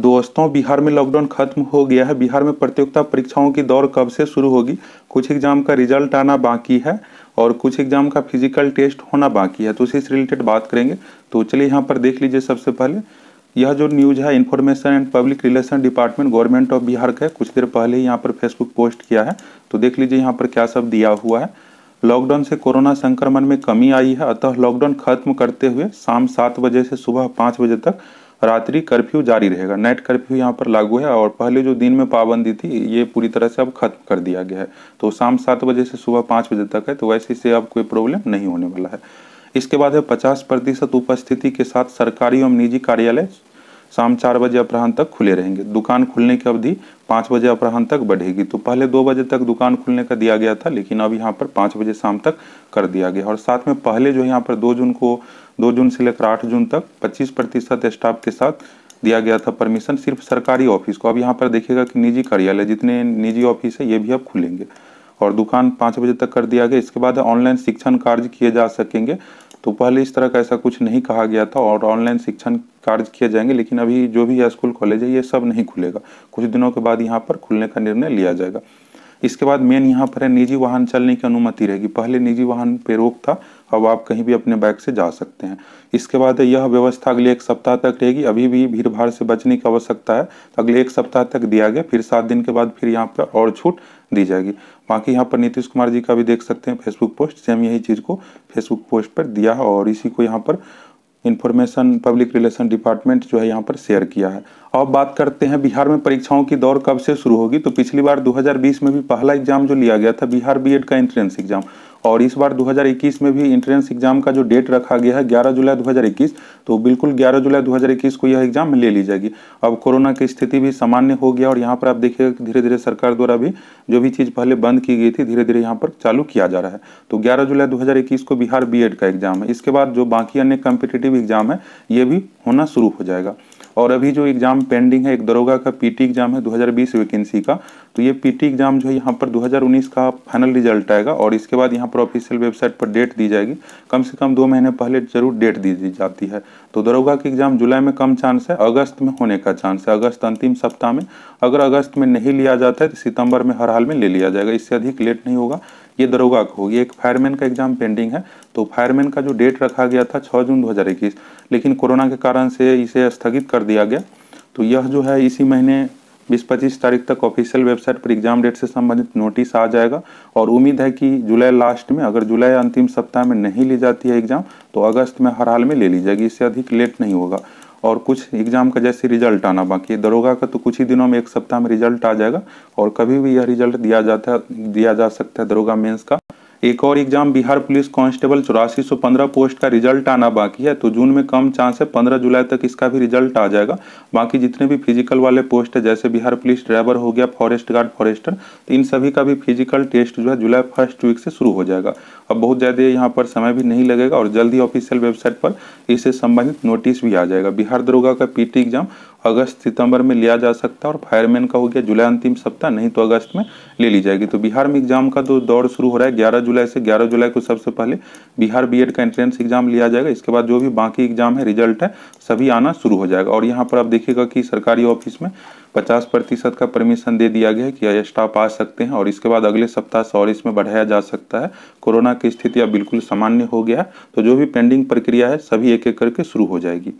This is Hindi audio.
दोस्तों बिहार में लॉकडाउन खत्म हो गया है बिहार में प्रतियोगिता परीक्षाओं की दौर कब से शुरू होगी कुछ एग्जाम का रिजल्ट आना बाकी है और कुछ एग्जाम का फिजिकल टेस्ट होना बाकी है तो उसी से रिलेटेड बात करेंगे तो चलिए यहाँ पर देख लीजिए सबसे पहले यह जो न्यूज है information and public relation department government of Bihar का कुछ देर पहले ही यहाँ पर फेसबुक पोस्ट किया है तो देख लीजिए यहाँ पर क्या सब दिया हुआ है लॉकडाउन से कोरोना संक्रमण में कमी आई है अतः लॉकडाउन खत्म करते हुए शाम सात बजे से सुबह पाँच बजे तक रात्रि कर्फ्यू जारी रहेगा नाइट कर्फ्यू यहाँ पर लागू है और पहले जो दिन में पाबंदी थी ये पूरी तरह से अब खत्म कर दिया गया है तो शाम सात बजे से सुबह पाँच बजे तक है तो वैसे से अब कोई प्रॉब्लम नहीं होने वाला है इसके बाद है पचास प्रतिशत उपस्थिति के साथ सरकारी एवं निजी कार्यालय शाम चार बजे अपराहन तक खुले रहेंगे दुकान खुलने की अवधि पाँच बजे अपराहन तक बढ़ेगी तो पहले दो बजे तक दुकान खुलने का दिया गया था लेकिन अब यहाँ पर पाँच बजे शाम तक कर दिया गया और साथ में पहले जो यहाँ पर दो जून को दो जून से लेकर आठ जून तक पच्चीस प्रतिशत स्टाफ के साथ दिया गया था परमिशन सिर्फ सरकारी ऑफिस को अब यहाँ पर देखिएगा कि निजी कार्यालय जितने निजी ऑफिस है ये भी अब खुलेंगे और दुकान पाँच बजे तक कर दिया गया इसके बाद ऑनलाइन शिक्षण कार्य किए जा सकेंगे तो पहले इस तरह का ऐसा कुछ नहीं कहा गया था और ऑनलाइन शिक्षण कार्य किए जाएंगे लेकिन अभी जो भी स्कूल कॉलेज है ये सब नहीं खुलेगा कुछ दिनों के बाद यहाँ पर खुलने का निर्णय लिया जाएगा इसके बाद मेन यहाँ पर है निजी वाहन चलने की अनुमति रहेगी पहले निजी वाहन पे रोक था अब आप कहीं भी अपने बाइक से जा सकते हैं इसके बाद यह व्यवस्था अगले एक सप्ताह तक रहेगी अभी भी भीड़ भाड़ से बचने की आवश्यकता है अगले एक सप्ताह तक दिया गया फिर सात दिन के बाद फिर यहाँ पर और छूट दी जाएगी बाकी यहाँ पर नीतीश कुमार जी का भी देख सकते हैं फेसबुक पोस्ट सेम यही चीज़ को फेसबुक पोस्ट पर दिया है और इसी को यहाँ पर इन्फॉर्मेशन पब्लिक रिलेशन डिपार्टमेंट जो है यहाँ पर शेयर किया है अब बात करते हैं बिहार में परीक्षाओं की दौर कब से शुरू होगी तो पिछली बार 2020 में भी पहला एग्जाम जो लिया गया था बिहार बीएड का एंट्रेंस एग्जाम और इस बार 2021 में भी इंट्रेंस एग्जाम का जो डेट रखा गया है 11 जुलाई 2021 तो बिल्कुल 11 जुलाई 2021 को यह एग्जाम ले ली जाएगी अब कोरोना की स्थिति भी सामान्य हो गया और यहाँ पर आप देखिएगा कि धीरे धीरे सरकार द्वारा भी जो भी चीज़ पहले बंद की गई थी धीरे धीरे यहाँ पर चालू किया जा रहा है तो ग्यारह जुलाई दो को बिहार बी का एग्जाम है इसके बाद जो बाकी अन्य कॉम्पिटेटिव एग्जाम है ये भी होना शुरू हो जाएगा और अभी जो एग्ज़ाम पेंडिंग है एक दरोगा का पीटी एग्ज़ाम है 2020 वैकेंसी का तो ये पीटी एग्ज़ाम जो है यहाँ पर 2019 का फाइनल रिजल्ट आएगा और इसके बाद यहाँ पर ऑफिशियल वेबसाइट पर डेट दी जाएगी कम से कम दो महीने पहले जरूर डेट दी जाती है तो दरोगा की एग्ज़ाम जुलाई में कम चांस है अगस्त में होने का चांस है अगस्त अंतिम सप्ताह में अगर अगस्त में नहीं लिया जाता है तो सितंबर में हर हाल में ले लिया जाएगा इससे अधिक लेट नहीं होगा ये दरोगा को होगी एक फायरमैन का एग्जाम पेंडिंग है तो फायरमैन का जो डेट रखा गया था छः जून 2021 लेकिन कोरोना के कारण से इसे स्थगित कर दिया गया तो यह जो है इसी महीने बीस पच्चीस तारीख तक ऑफिशियल वेबसाइट पर एग्जाम डेट से संबंधित नोटिस आ जाएगा और उम्मीद है कि जुलाई लास्ट में अगर जुलाई अंतिम सप्ताह में नहीं ली जाती है एग्जाम तो अगस्त में हर हाल में ले ली जाएगी इससे अधिक लेट नहीं होगा और कुछ एग्ज़ाम का जैसे रिजल्ट आना बाकी है दरोगा का तो कुछ ही दिनों में एक सप्ताह में रिजल्ट आ जाएगा और कभी भी यह रिजल्ट दिया जाता दिया जा सकता है दरोगा मेंस का एक और एग्जाम बिहार पुलिस कांस्टेबल चौरासी सौ पंद्रह पोस्ट का रिजल्ट आना बाकी है तो जून में कम चांस है पंद्रह जुलाई तक इसका भी रिजल्ट आ जाएगा बाकी जितने भी फिजिकल वाले पोस्ट है जैसे बिहार पुलिस ड्राइवर हो गया फॉरेस्ट गार्ड फॉरेस्टर तो इन सभी का भी फिजिकल टेस्ट जो है जुलाई फर्स्ट वीक से शुरू हो जाएगा अब बहुत ज़्यादा यहाँ पर समय भी नहीं लगेगा और जल्द ही ऑफिशियल वेबसाइट पर इससे संबंधित नोटिस भी आ जाएगा बिहार दरोगा का पीटी एग्जाम अगस्त सितंबर में लिया जा सकता है और फायरमैन का हो गया जुलाई अंतिम सप्ताह नहीं तो अगस्त में ले ली जाएगी तो बिहार में एग्जाम का जो तो दौर शुरू हो रहा है ग्यारह जुलाई से ग्यारह जुलाई को सबसे पहले बिहार बी का एंट्रेंस एग्जाम लिया जाएगा इसके बाद जो भी बाकी एग्जाम है रिजल्ट है सभी आना शुरू हो जाएगा और यहाँ पर आप देखिएगा कि सरकारी ऑफिस में पचास प्रतिशत का परमिशन दे दिया गया है कि स्टाफ आ सकते हैं और इसके बाद अगले सप्ताह से और इसमें बढ़ाया जा सकता है कोरोना की स्थिति अब बिल्कुल सामान्य हो गया तो जो भी पेंडिंग प्रक्रिया है सभी एक एक करके शुरू हो जाएगी